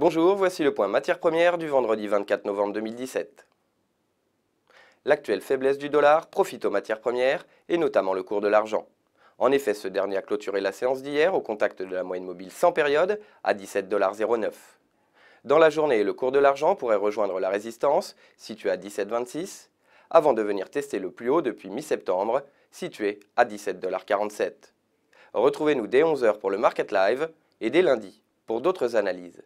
Bonjour, voici le point matières premières du vendredi 24 novembre 2017. L'actuelle faiblesse du dollar profite aux matières premières et notamment le cours de l'argent. En effet, ce dernier a clôturé la séance d'hier au contact de la moyenne mobile sans période à 17,09$. Dans la journée, le cours de l'argent pourrait rejoindre la résistance, située à 17,26$, avant de venir tester le plus haut depuis mi-septembre, situé à 17,47$. Retrouvez-nous dès 11h pour le Market Live et dès lundi pour d'autres analyses.